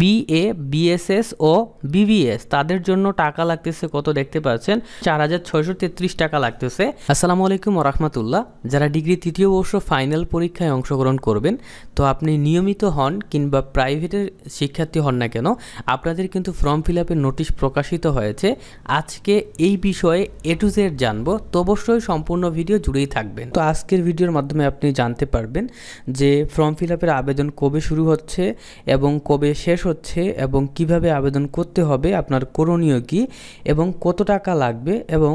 BA BSS ও BBS তাদের জন্য টাকা লাগতেছে কত দেখতে পাচ্ছেন চার হাজার ছয়শো তেত্রিশ টাকা লাগতেছে আসসালামু আলাইকুম রহমতুল্লাহ যারা ডিগ্রি তৃতীয় বর্ষ ফাইনাল পরীক্ষায় অংশগ্রহণ করবেন তো আপনি নিয়মিত হন কিংবা প্রাইভেটের শিক্ষার্থী হন না কেন আপনাদের কিন্তু ফর্ম ফিল আপের নোটিশ প্রকাশিত হয়েছে আজকে এই বিষয়ে এ টু জেড জানবো তো অবশ্যই সম্পূর্ণ ভিডিও জুড়েই থাকবেন তো আজকের ভিডিওর মাধ্যমে আপনি জানতে পারবেন যে ফর্ম ফিল আপের আবেদন কবে শুরু হচ্ছে এবং কবে শেষ শেষ হচ্ছে এবং কিভাবে আবেদন করতে হবে আপনার করণীয় কী এবং কত টাকা লাগবে এবং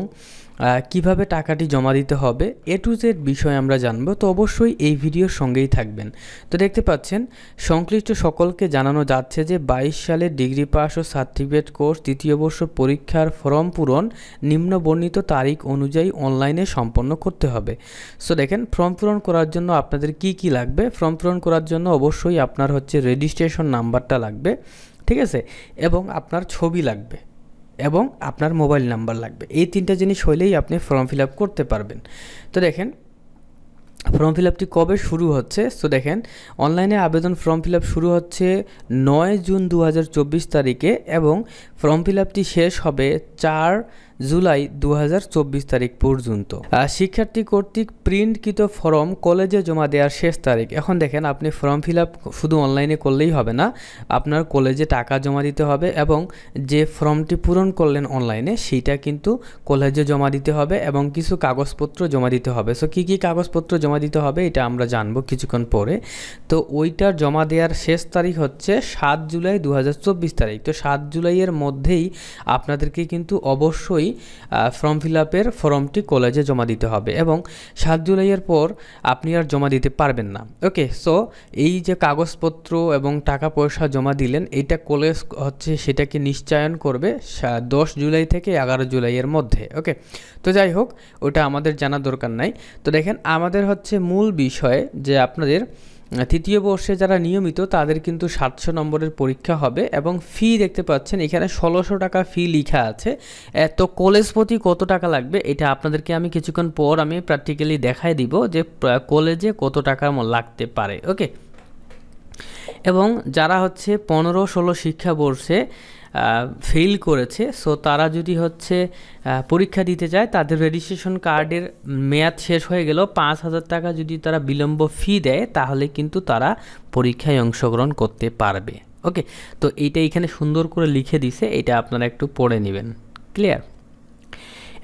কিভাবে টাকাটি জমা দিতে হবে এ টু জেড বিষয় আমরা জানবো তো অবশ্যই এই ভিডিওর সঙ্গেই থাকবেন তো দেখতে পাচ্ছেন সংশ্লিষ্ট সকলকে জানানো যাচ্ছে যে ২২ সালে ডিগ্রি পাস ও সার্টিফিকেট কোর্স তৃতীয় বর্ষ পরীক্ষার ফর্ম পূরণ নিম্নবর্ণিত তারিখ অনুযায়ী অনলাইনে সম্পন্ন করতে হবে সো দেখেন ফর্ম পূরণ করার জন্য আপনাদের কি কি লাগবে ফর্ম পূরণ করার জন্য অবশ্যই আপনার হচ্ছে রেজিস্ট্রেশন নাম্বারটা লাগবে ঠিক আছে এবং আপনার ছবি লাগবে এবং আপনার মোবাইল নাম্বার লাগবে এই তিনটা জিনিস হলেই আপনি ফর্ম ফিল আপ করতে পারবেন তো দেখেন ফর্ম ফিল আপটি কবে শুরু হচ্ছে তো দেখেন অনলাইনে আবেদন ফর্ম ফিল আপ শুরু হচ্ছে নয় জুন দু তারিখে এবং ফর্ম ফিল আপটি শেষ হবে চার জুলাই দু তারিখ পর্যন্ত শিক্ষার্থী কর্তৃক প্রিন্টকৃত ফর্ম কলেজে জমা দেওয়ার শেষ তারিখ এখন দেখেন আপনি ফর্ম ফিল শুধু অনলাইনে করলেই হবে না আপনার কলেজে টাকা জমা দিতে হবে এবং যে ফর্মটি পূরণ করলেন অনলাইনে সেইটা কিন্তু কলেজে জমা দিতে হবে এবং কিছু কাগজপত্র জমা দিতে হবে সো কী কী কাগজপত্র জমা দিতে হবে এটা আমরা জানবো কিছুক্ষণ পরে তো ওইটা জমা দেওয়ার শেষ তারিখ হচ্ছে সাত জুলাই দু তারিখ তো সাত জুলাইয়ের মধ্যেই আপনাদেরকে কিন্তু অবশ্যই অবশ্যই ফর্ম ফিল আপের ফর্মটি কলেজে জমা দিতে হবে এবং সাত জুলাইয়ের পর আপনি আর জমা দিতে পারবেন না ওকে সো এই যে কাগজপত্র এবং টাকা পয়সা জমা দিলেন এটা কলেজ হচ্ছে সেটাকে নিশ্চয়ন করবে দশ জুলাই থেকে এগারো জুলাইয়ের মধ্যে ওকে তো যাই হোক ওটা আমাদের জানা দরকার নাই তো দেখেন আমাদের হচ্ছে মূল বিষয় যে আপনাদের তৃতীয় বর্ষে যারা নিয়মিত তাদের কিন্তু সাতশো নম্বরের পরীক্ষা হবে এবং ফি দেখতে পাচ্ছেন এখানে ষোলোশো টাকা ফি লিখা আছে তো কলেজ প্রতি কত টাকা লাগবে এটা আপনাদেরকে আমি কিছুক্ষণ পর আমি প্র্যাকটিক্যালি দেখাই দিব যে কলেজে কত টাকা লাগতে পারে ওকে এবং যারা হচ্ছে পনেরো ষোলো শিক্ষাবর্ষে ফেল করেছে সো তারা যদি হচ্ছে পরীক্ষা দিতে চায় তাদের রেজিস্ট্রেশন কার্ডের মেয়াদ শেষ হয়ে গেল পাঁচ হাজার টাকা যদি তারা বিলম্ব ফি দেয় তাহলে কিন্তু তারা পরীক্ষায় অংশগ্রহণ করতে পারবে ওকে তো এইটা এখানে সুন্দর করে লিখে দিছে এটা আপনারা একটু পড়ে নেবেন ক্লিয়ার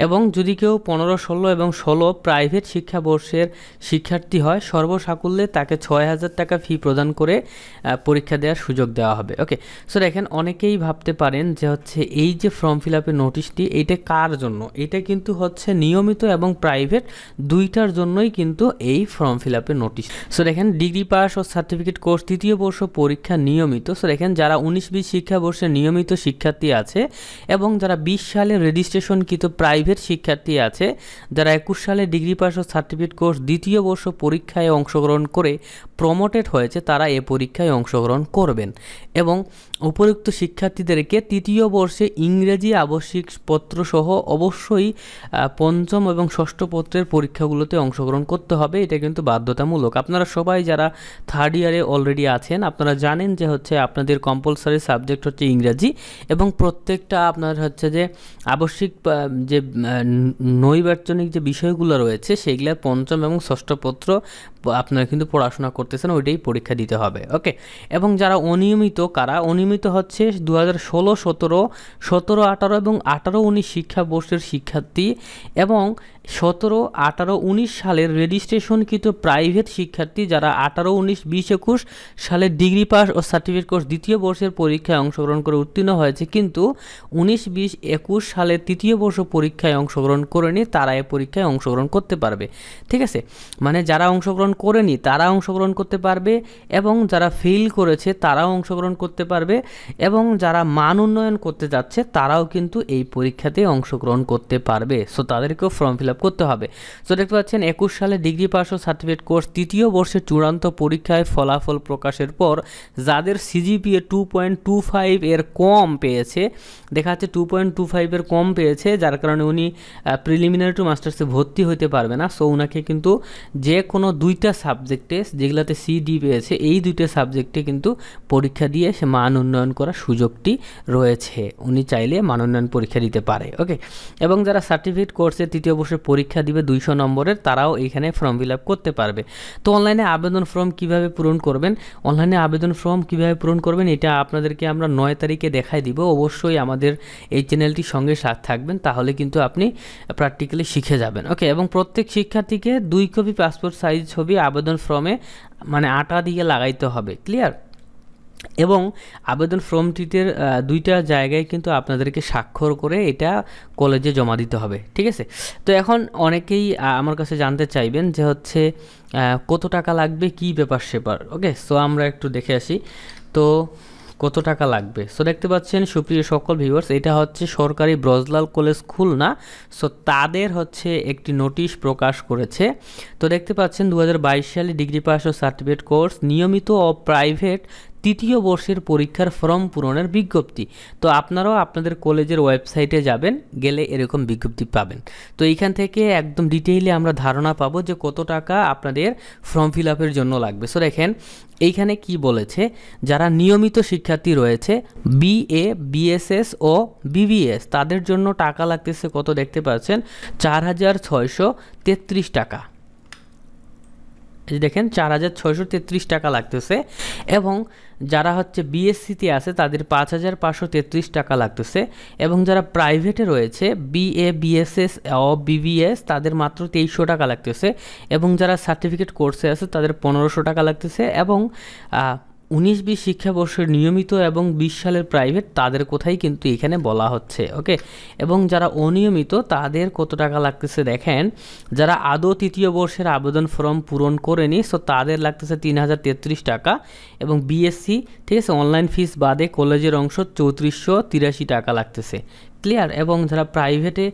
এবং যদি কেউ পনেরো ষোলো এবং ষোলো প্রাইভেট শিক্ষাবর্ষের শিক্ষার্থী হয় সর্বসাকুল্যে তাকে ছয় হাজার টাকা ফি প্রদান করে পরীক্ষা দেওয়ার সুযোগ দেওয়া হবে ওকে সো দেখেন অনেকেই ভাবতে পারেন যে হচ্ছে এই যে ফর্ম ফিল আপের নোটিশটি এইটা কার জন্য এটা কিন্তু হচ্ছে নিয়মিত এবং প্রাইভেট দুইটার জন্যই কিন্তু এই ফর্ম ফিল আপের নোটিশ সো দেখেন ডিগ্রি পাস ও সার্টিফিকেট কোর্স তৃতীয় বর্ষ পরীক্ষা নিয়মিত সো দেখেন যারা উনিশ বিশ শিক্ষাবর্ষের নিয়মিত শিক্ষার্থী আছে এবং যারা বিশ সালে রেজিস্ট্রেশনকৃত প্রাইভেট লাভের শিক্ষার্থী আছে যারা একুশ সালে ডিগ্রি পাস ও সার্টিফিকেট কোর্স দ্বিতীয় বর্ষ পরীক্ষায় অংশগ্রহণ করে প্রমোটেড হয়েছে তারা এ পরীক্ষায় অংশগ্রহণ করবেন এবং উপযুক্ত শিক্ষার্থীদেরকে তৃতীয় বর্ষে ইংরেজি আবশ্যিক পত্রসহ অবশ্যই পঞ্চম এবং ষষ্ঠ পত্রের পরীক্ষাগুলোতে অংশগ্রহণ করতে হবে এটা কিন্তু বাধ্যতামূলক আপনারা সবাই যারা থার্ড ইয়ারে অলরেডি আছেন আপনারা জানেন যে হচ্ছে আপনাদের কম্পালসারি সাবজেক্ট হচ্ছে ইংরাজি এবং প্রত্যেকটা আপনার হচ্ছে যে আবশ্যিক যে নৈবার্চনিক যে বিষয়গুলো রয়েছে সেগুলো পঞ্চম এবং ষষ্ঠ পত্র আপনারা কিন্তু পড়াশোনা করতেছেন ওইটাই পরীক্ষা দিতে হবে ওকে এবং যারা অনিয়মিত কারা অনিয়মিত হচ্ছে দু হাজার ষোলো সতেরো সতেরো আঠারো এবং আঠারো উনিশ শিক্ষাবর্ষের শিক্ষার্থী এবং সতেরো আঠারো উনিশ সালের রেজিস্ট্রেশনকৃত প্রাইভেট শিক্ষার্থী যারা আঠারো উনিশ বিশ একুশ সালে ডিগ্রি পাস ও সার্টিফিকেট কোর্স দ্বিতীয় বর্ষের পরীক্ষায় অংশগ্রহণ করে উত্তীর্ণ হয়েছে কিন্তু উনিশ বিশ একুশ সালে তৃতীয় বর্ষ পরীক্ষায় অংশগ্রহণ করেনি তারা এ পরীক্ষায় অংশগ্রহণ করতে পারবে ঠিক আছে মানে যারা অংশগ্রহণ অংশগ্রহণ করেনি তারা অংশগ্রহণ করতে পারবে এবং যারা ফিল করেছে তারাও অংশগ্রহণ করতে পারবে এবং যারা মান উন্নয়ন করতে যাচ্ছে তারাও কিন্তু এই পরীক্ষাতে অংশগ্রহণ করতে পারবে সো তাদেরকেও ফর্ম ফিল করতে হবে সো দেখতে পাচ্ছেন একুশ সালে ডিগ্রি পাস ও সার্টিফিকেট কোর্স তৃতীয় বর্ষের চূড়ান্ত পরীক্ষায় ফলাফল প্রকাশের পর যাদের CGPA two point two five এর কম পেয়েছে দেখা যাচ্ছে টু পয়েন্ট টু ফাইভের কম পেয়েছে যার কারণে উনি প্রিলিমিনারি টু মাস্টার্সে ভর্তি হতে পারবে না সো ওনাকে কিন্তু যে কোনো দুই দুইটা সাবজেক্টে যেগুলোতে সিডি পেয়েছে এই দুইটা সাবজেক্টে কিন্তু পরীক্ষা দিয়ে সে মান উন্নয়ন করার সুযোগটি রয়েছে উনি চাইলে মান উন্নয়ন পরীক্ষা দিতে পারে ওকে এবং যারা সার্টিফিকেট কোর্সে তৃতীয় বর্ষে পরীক্ষা দিবে দুইশো নম্বরের তারাও এখানে ফর্ম ফিল আপ করতে পারবে তো অনলাইনে আবেদন ফর্ম কিভাবে পূরণ করবেন অনলাইনে আবেদন ফর্ম কিভাবে পূরণ করবেন এটা আপনাদেরকে আমরা নয় তারিখে দেখাই দিব অবশ্যই আমাদের এই চ্যানেলটির সঙ্গে সাথ থাকবেন তাহলে কিন্তু আপনি প্র্যাকটিক্যালি শিখে যাবেন ওকে এবং প্রত্যেক শিক্ষার্থীকে দুই কপি পাসপোর্ট সাইজ ছবি ছবি আবেদন ফর্মে মানে আটা দিয়ে লাগাইতে হবে ক্লিয়ার এবং আবেদন ফর্মটিতে দুইটা জায়গায় কিন্তু আপনাদেরকে স্বাক্ষর করে এটা কলেজে জমা দিতে হবে ঠিক আছে তো এখন অনেকেই আমার কাছে জানতে চাইবেন যে হচ্ছে কত টাকা লাগবে কি ব্যাপার সেপার ওকে সো আমরা একটু দেখে আসি তো কত টাকা লাগবে সো দেখতে পাচ্ছেন সুপ্রিয় সকল ভিউয়ার্স এটা হচ্ছে সরকারি ব্রজলাল কলেজ খুলনা সো তাদের হচ্ছে একটি নোটিশ প্রকাশ করেছে তো দেখতে পাচ্ছেন দু সালে ডিগ্রি পাস ও সার্টিফিকেট কোর্স নিয়মিত ও প্রাইভেট তৃতীয় বর্ষের পরীক্ষার ফর্ম পূরণের বিজ্ঞপ্তি তো আপনারাও আপনাদের কলেজের ওয়েবসাইটে যাবেন গেলে এরকম বিজ্ঞপ্তি পাবেন তো এইখান থেকে একদম ডিটেইলে আমরা ধারণা পাবো যে কত টাকা আপনাদের ফর্ম ফিল আপের জন্য লাগবে সো দেখেন এইখানে কি বলেছে যারা নিয়মিত শিক্ষার্থী রয়েছে বিএ বিএসএস ও বিবিএস তাদের জন্য টাকা লাগতেছে কত দেখতে পাচ্ছেন চার হাজার ছয়শো তেত্রিশ টাকা এই দেখেন চার হাজার ছয়শো তেত্রিশ টাকা লাগতেছে এবং যারা হচ্ছে বিএসসিতে আছে তাদের পাঁচ হাজার পাঁচশো তেত্রিশ টাকা লাগতেছে এবং যারা প্রাইভেটে রয়েছে বিএ বিএসএস ও বিবিএস তাদের মাত্র তেইশশো টাকা লাগতেছে এবং যারা সার্টিফিকেট কোর্সে আছে তাদের পনেরোশো টাকা লাগতেছে এবং উনিশ বিশ শিক্ষাবর্ষের নিয়মিত এবং বিশ সালের প্রাইভেট তাদের কোথায় কিন্তু এখানে বলা হচ্ছে ওকে এবং যারা অনিয়মিত তাদের কত টাকা লাগতেছে দেখেন যারা আদৌ তৃতীয় বর্ষের আবেদন ফর্ম পূরণ করেনি সো তাদের লাগতেছে তিন হাজার তেত্রিশ টাকা এবং বিএসসি ঠিক আছে অনলাইন ফিস বাদে কলেজের অংশ চৌত্রিশশো তিরাশি টাকা লাগতেছে ক্লিয়ার এবং যারা প্রাইভেটে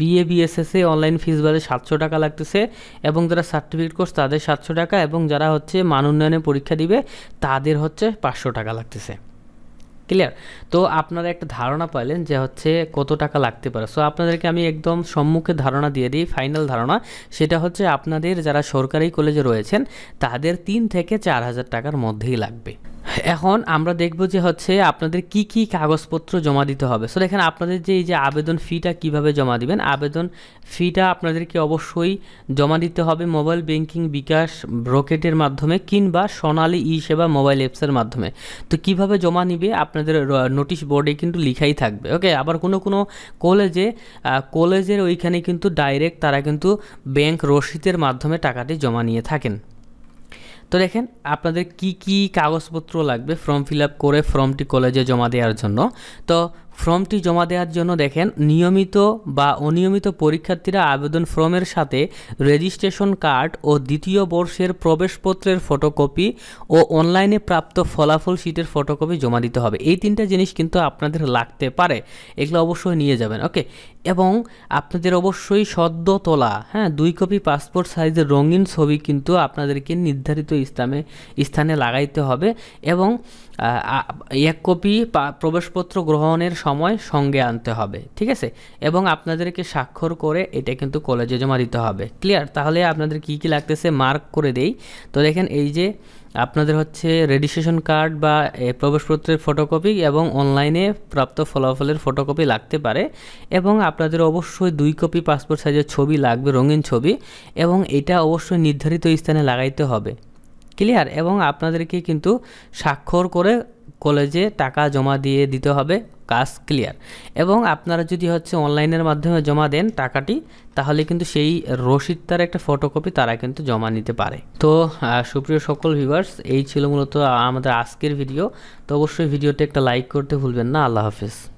বিএ বিএসএসএ অনলাইন ফিস বাদে সাতশো টাকা লাগতেছে এবং যারা সার্টিফিকেট কোর্স তাদের সাতশো টাকা এবং যারা হচ্ছে মান উন্নয়নে পরীক্ষা দিবে তাদের হচ্ছে পাঁচশো টাকা লাগতেছে ক্লিয়ার তো আপনারা একটা ধারণা পাইলেন যে হচ্ছে কত টাকা লাগতে পারে সো আপনাদেরকে আমি একদম সম্মুখে ধারণা দিয়ে দিই ফাইনাল ধারণা সেটা হচ্ছে আপনাদের যারা সরকারি কলেজে রয়েছেন তাদের তিন থেকে চার হাজার টাকার মধ্যেই লাগবে এখন আমরা দেখব যে হচ্ছে আপনাদের কি কি কাগজপত্র জমা দিতে হবে সো দেখেন আপনাদের যে এই যে আবেদন ফিটা কিভাবে জমা দিবেন আবেদন ফিটা আপনাদেরকে অবশ্যই জমা দিতে হবে মোবাইল ব্যাংকিং বিকাশ ব্রোকেটের মাধ্যমে কিংবা সোনালী ই সেবা মোবাইল অ্যাপসের মাধ্যমে তো কিভাবে জমা নিবে আপনার আপনাদের নোটিশ বোর্ডে কিন্তু লিখাই থাকবে ওকে আবার কোনো কোনো কলেজে কলেজের ওইখানে কিন্তু ডাইরেক্ট তারা কিন্তু ব্যাংক রসিদের মাধ্যমে টাকাটি জমা নিয়ে থাকেন তো দেখেন আপনাদের কি কি কাগজপত্র লাগবে ফর্ম ফিল করে ফর্মটি কলেজে জমা দেওয়ার জন্য তো ফর্মটি জমা দেওয়ার জন্য দেখেন নিয়মিত বা অনিয়মিত পরীক্ষার্থীরা আবেদন ফর্মের সাথে রেজিস্ট্রেশন কার্ড ও দ্বিতীয় বর্ষের প্রবেশপত্রের ফটোকপি ও অনলাইনে প্রাপ্ত ফলাফল শীটের ফটোকপি জমা দিতে হবে এই তিনটা জিনিস কিন্তু আপনাদের লাগতে পারে এগুলো অবশ্যই নিয়ে যাবেন ওকে এবং আপনাদের অবশ্যই সদ্য তোলা হ্যাঁ দুই কপি পাসপোর্ট সাইজের রঙিন ছবি কিন্তু আপনাদেরকে নির্ধারিত স্থানে স্থানে লাগাইতে হবে এবং এক কপি প্রবেশপত্র গ্রহণের সময় সঙ্গে আনতে হবে ঠিক আছে এবং আপনাদেরকে স্বাক্ষর করে এটা কিন্তু কলেজে জমা দিতে হবে ক্লিয়ার তাহলে আপনাদের কি কি লাগতেছে মার্ক করে দেই তো দেখেন এই যে আপনাদের হচ্ছে রেজিস্ট্রেশন কার্ড বা প্রবেশপত্রের ফটোকপি এবং অনলাইনে প্রাপ্ত ফলাফলের ফটোকপি লাগতে পারে এবং আপনাদের অবশ্যই দুই কপি পাসপোর্ট সাইজের ছবি লাগবে রঙিন ছবি এবং এটা অবশ্যই নির্ধারিত স্থানে লাগাইতে হবে ক্লিয়ার এবং আপনাদেরকে কিন্তু স্বাক্ষর করে কলেজে টাকা জমা দিয়ে দিতে হবে কাজ ক্লিয়ার এবং আপনারা যদি হচ্ছে অনলাইনের মাধ্যমে জমা দেন টাকাটি তাহলে কিন্তু সেই রসিদটার একটা ফটোকপি তারা কিন্তু জমা নিতে পারে তো সুপ্রিয় সকল ভিউয়ার্স এই ছিল মূলত আমাদের আজকের ভিডিও তো অবশ্যই ভিডিওতে একটা লাইক করতে ভুলবেন না আল্লাহ হাফিজ